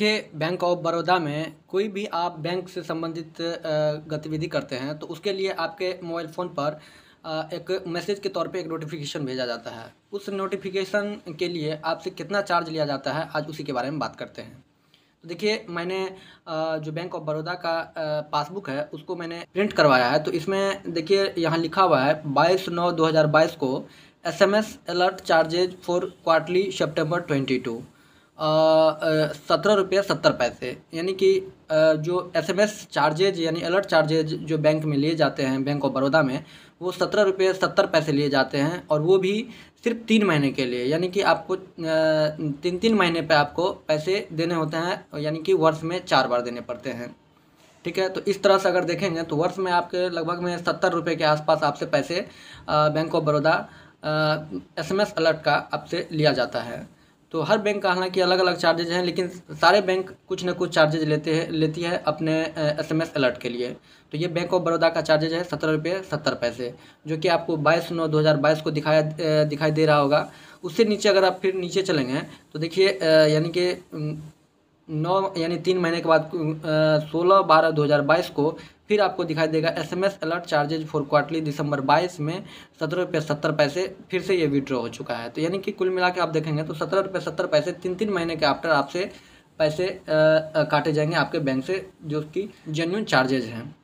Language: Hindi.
देखिए बैंक ऑफ बड़ौदा में कोई भी आप बैंक से संबंधित गतिविधि करते हैं तो उसके लिए आपके मोबाइल फ़ोन पर एक मैसेज के तौर पे एक नोटिफिकेशन भेजा जाता है उस नोटिफिकेशन के लिए आपसे कितना चार्ज लिया जाता है आज उसी के बारे में बात करते हैं तो देखिए मैंने जो बैंक ऑफ बड़ौदा का पासबुक है उसको मैंने प्रिंट करवाया है तो इसमें देखिए यहाँ लिखा हुआ है बाईस नौ दो को S alert charges for quarterly September twenty सत्रह रुपये सत्तर पैसे यानी कि जो एसएमएस चार्जेज यानी अलर्ट चार्जेज जो बैंक में लिए जाते हैं बैंक ऑफ बड़ौदा में वो सत्रह रुपये सत्तर पैसे लिए जाते हैं और वो भी सिर्फ तीन महीने के लिए यानी कि आपको तीन तीन महीने पे आपको पैसे देने होते हैं यानी कि वर्ष में चार बार देने पड़ते हैं ठीक है तो इस तरह से अगर देखेंगे तो वर्ष में आपके लगभग में सत्तर रुपये के आसपास आपसे पैसे bank of Baroda S M S alert का आपसे लिया जाता है तो हर बैंक का हालांकि अलग अलग चार्जेज हैं लेकिन सारे बैंक कुछ ना कुछ चार्जेज लेते हैं लेती है अपने एस एम एस अलर्ट के लिए तो ये बैंक ऑफ बड़ौदा का चार्जेज है सत्रह रुपये सत्तर पैसे जो कि आपको बाईस नौ दो हज़ार बाईस को दिखाया दिखाई दे रहा होगा उससे नीचे अगर आप फिर नीचे चलेंगे तो देखिए यानी कि नौ यानी तीन महीने के बाद सोलह बारह दो हज़ार बाईस को फिर आपको दिखाई देगा S M S alert charges for quarterly दिसंबर बाईस में सत्रह रुपये सत्तर पैसे फिर से ये विड्रॉ हो चुका है तो यानी कि कुल मिला के आप देखेंगे तो सत्रह रुपये सत्तर पैसे तीन तीन महीने के आफ्टर आपसे पैसे काटे जाएंगे आपके बैंक से जो कि जेन्यून चार्जेज हैं